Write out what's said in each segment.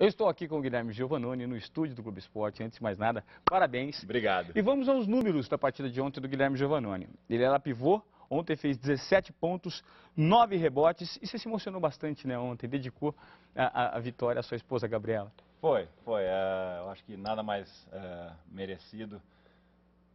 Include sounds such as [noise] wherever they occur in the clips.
Eu estou aqui com o Guilherme Giovannone no estúdio do Globo Esporte. Antes de mais nada, parabéns. Obrigado. E vamos aos números da partida de ontem do Guilherme Giovannone. Ele era pivô, ontem fez 17 pontos, 9 rebotes. E você se emocionou bastante, né, ontem? Dedicou a, a, a vitória à sua esposa, Gabriela. Foi, foi. Uh, eu acho que nada mais uh, merecido.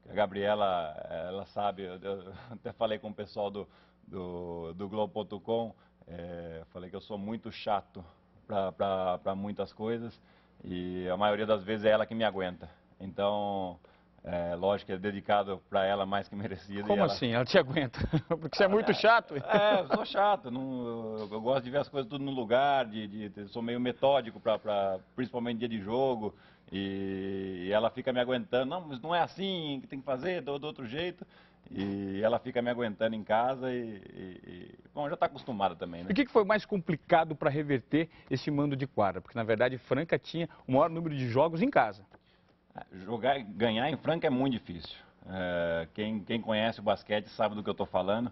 A Gabriela, ela sabe, eu, eu [laughs] até falei com o pessoal do, do, do Globo.com, é, falei que eu sou muito chato para muitas coisas e a maioria das vezes é ela que me aguenta. Então, é, lógico que é dedicado para ela mais que merecido. Como ela... assim? Ela te aguenta? [laughs] Porque você é ah, muito é, chato? É, eu sou chato. Não, eu, eu, gosto de ver as coisas tudo no lugar, de, de sou meio metódico, pra, pra, principalmente dia de jogo. E, e, ela fica me aguentando. Não, mas não é assim que tem que fazer, do, do outro jeito. E ela fica me aguentando em casa e, e, e... bom, já está acostumada também, né? E o que, que foi mais complicado para reverter esse mando de quadra? Porque, na verdade, Franca tinha o maior número de jogos em casa. Ah, jogar, ganhar em Franca é muito difícil. É, quem, quem conhece o basquete sabe do que eu estou falando,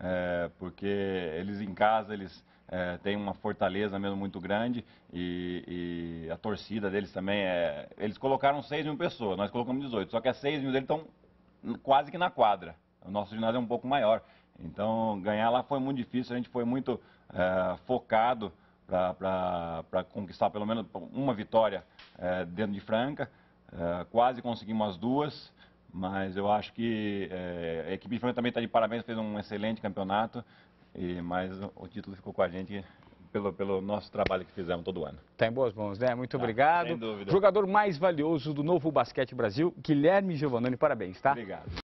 é, porque eles em casa, eles... É, tem uma fortaleza mesmo muito grande e, e, a torcida deles também é. Eles colocaram 6 mil pessoas, nós colocamos 18, só que as 6 mil deles estão quase que na quadra. O nosso ginásio é um pouco maior. Então, ganhar lá foi muito difícil, a gente foi muito é, focado para conquistar pelo menos uma vitória é, dentro de Franca. É, quase conseguimos as duas, mas eu acho que a equipe de Franca também está de parabéns, fez um excelente campeonato, e, mas o título ficou com a gente pelo, pelo nosso trabalho que fizemos todo ano. Está em boas mãos, né? Muito tá, obrigado. Sem dúvida. Jogador mais valioso do novo Basquete Brasil, Guilherme Giovannoni, parabéns, tá? Obrigado.